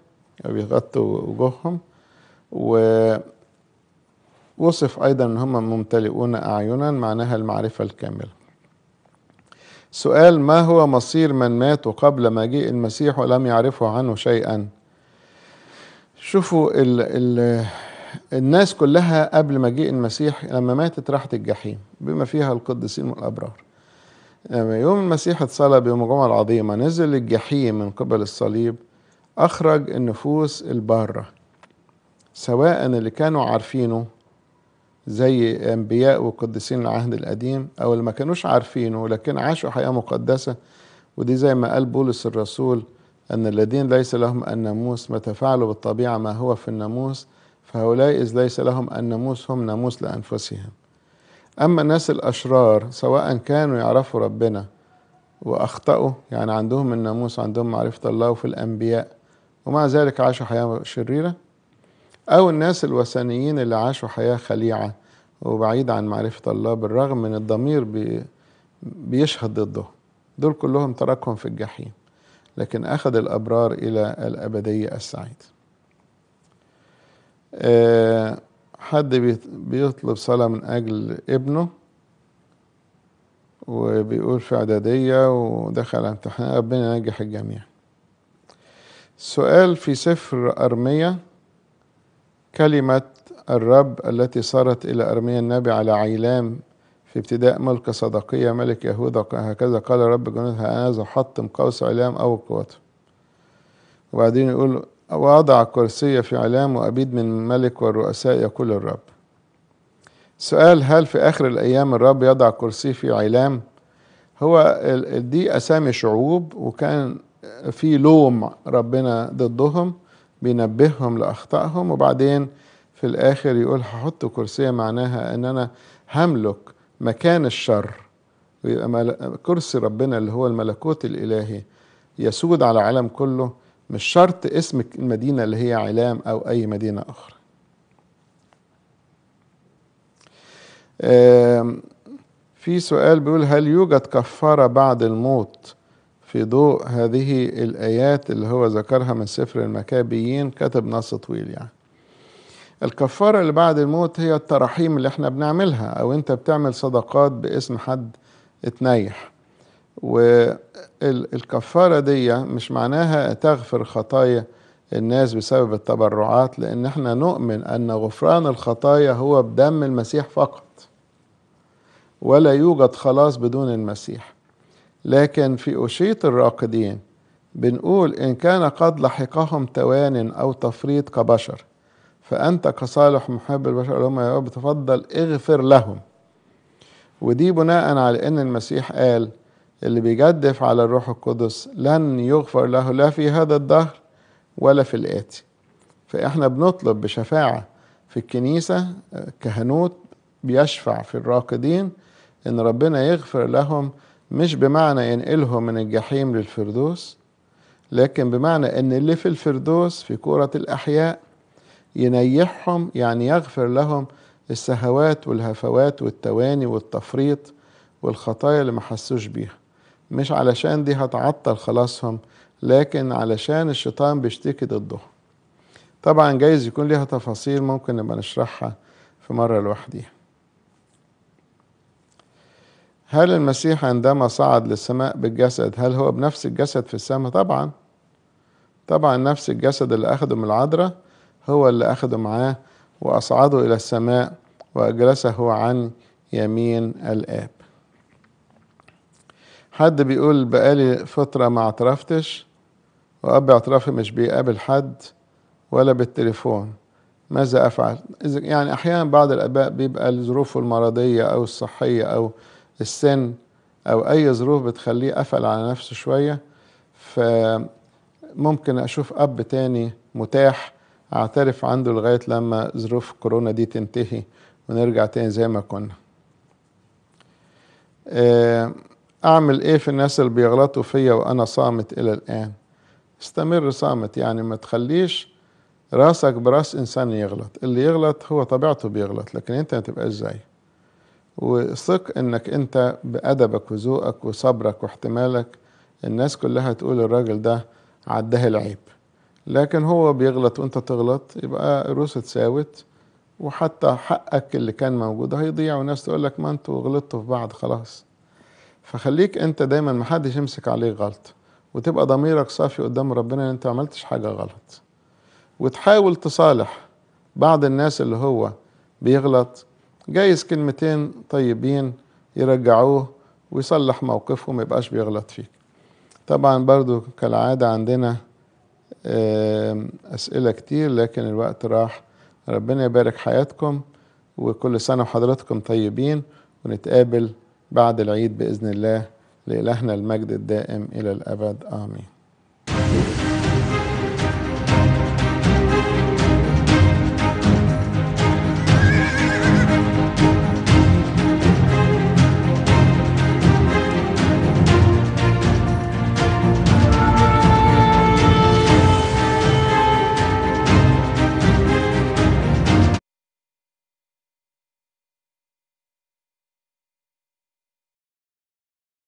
بيغطوا وجوههم ووصف أيضا أن هم ممتلئون أعينا معناها المعرفة الكاملة سؤال ما هو مصير من مات قبل مجيء المسيح ولم يعرفوا عنه شيئا شوفوا ال ال الناس كلها قبل مجيء المسيح لما ماتت راحت الجحيم بما فيها القديسين والأبرار لما يوم المسيح اتصلب يوم الجمعة العظيمة نزل الجحيم من قبل الصليب أخرج النفوس البارة سواء اللي كانوا عارفينه زي أنبياء وقديسين العهد القديم أو اللي ما كانوش عارفينه لكن عاشوا حياة مقدسة ودي زي ما قال بولس الرسول أن الذين ليس لهم الناموس ما تفعلوا بالطبيعة ما هو في الناموس فهؤلاء إذ ليس لهم الناموس هم ناموس لأنفسهم أما الناس الأشرار سواء كانوا يعرفوا ربنا وأخطأوا يعني عندهم الناموس عندهم معرفة الله وفي الأنبياء ومع ذلك عاشوا حياة شريرة أو الناس الوثنيين اللي عاشوا حياة خليعة وبعيد عن معرفة الله بالرغم من الضمير بي بيشهد ضده دول كلهم تركهم في الجحيم لكن أخذ الأبرار إلى الأبدية السعيدة آه، حد بيطلب صلاة من أجل ابنه وبيقول في إعدادية ودخل امتحان ربنا ينجح الجميع سؤال في سفر أرمية كلمة الرب التي صارت إلى أرمية النبي على عيلام في ابتداء ملك صدقية ملك يهوذا هكذا قال رب جنودها أنا ذو حطم قوس عيلام أو قوته وبعدين يقول وأضع كرسي في علام وأبيد من ملك والرؤساء يقول الرب سؤال هل في آخر الأيام الرب يضع كرسي في علام هو دي أسامي شعوب وكان في لوم ربنا ضدهم بينبههم لأخطائهم وبعدين في الآخر يقول هحط كرسية معناها أن أنا هملك مكان الشر ويبقى كرسي ربنا اللي هو الملكوت الإلهي يسود على العالم كله مش شرط اسم المدينة اللي هي علام أو أي مدينة أخرى في سؤال بيقول هل يوجد كفارة بعد الموت في ضوء هذه الآيات اللي هو ذكرها من سفر المكابيين كتب نص طويل يعني الكفارة اللي بعد الموت هي التراحيم اللي احنا بنعملها أو أنت بتعمل صدقات باسم حد اتنيح والكفارة دي مش معناها تغفر خطايا الناس بسبب التبرعات لأن احنا نؤمن أن غفران الخطايا هو بدم المسيح فقط ولا يوجد خلاص بدون المسيح لكن في أشيط الراقدين بنقول إن كان قد لحقهم توان أو تفريط كبشر فأنت كصالح محب البشر لهم يا رب تفضل اغفر لهم ودي بناء على أن المسيح قال اللي بيجدف على الروح القدس لن يغفر له لا في هذا الدهر ولا في الآتي فإحنا بنطلب بشفاعة في الكنيسة كهنوت بيشفع في الراقدين إن ربنا يغفر لهم مش بمعنى ينقلهم من الجحيم للفردوس لكن بمعنى إن اللي في الفردوس في كورة الأحياء ينيحهم يعني يغفر لهم السهوات والهفوات والتواني والتفريط والخطايا اللي ما حسوش بيها مش علشان دي هتعطل خلاصهم لكن علشان الشيطان بيشتكي ضده طبعا جايز يكون ليها تفاصيل ممكن نبقى نشرحها في مرة لوحديها هل المسيح عندما صعد للسماء بالجسد هل هو بنفس الجسد في السماء طبعا طبعا نفس الجسد اللي أخده من العذراء هو اللي أخده معاه وأصعده إلى السماء وأجلسه عن يمين الآب حد بيقول بقالي فترة ما اعترفتش وأب اعترافي مش بيقابل حد ولا بالتليفون ماذا أفعل؟ يعني أحيانا بعض الآباء بيبقى الظروف المرضية أو الصحية أو السن أو أي ظروف بتخليه قفل على نفسه شوية فممكن أشوف أب تاني متاح أعترف عنده لغاية لما ظروف كورونا دي تنتهي ونرجع تاني زي ما كنا. آه، أعمل إيه في الناس اللي بيغلطوا فيا وأنا صامت إلى الآن استمر صامت يعني ما تخليش راسك براس إنسان يغلط اللي يغلط هو طبيعته بيغلط لكن أنت ما تبقاش زيه وثق إنك أنت بأدبك وذوقك وصبرك واحتمالك الناس كلها تقول الراجل ده عداه العيب لكن هو بيغلط وانت تغلط يبقى روسه اتساوت وحتى حقك اللي كان موجود هيضيع وناس تقول لك ما انتوا غلطتوا في بعض خلاص فخليك انت دايما محدش يمسك عليك غلط وتبقى ضميرك صافي قدام ربنا ان انت ما عملتش حاجة غلط وتحاول تصالح بعض الناس اللي هو بيغلط جايز كلمتين طيبين يرجعوه ويصلح موقفه ما يبقاش بيغلط فيك طبعا برضو كالعادة عندنا أسئلة كتير لكن الوقت راح ربنا يبارك حياتكم وكل سنة وحضراتكم طيبين ونتقابل بعد العيد بإذن الله لإلهنا المجد الدائم إلى الأبد آمين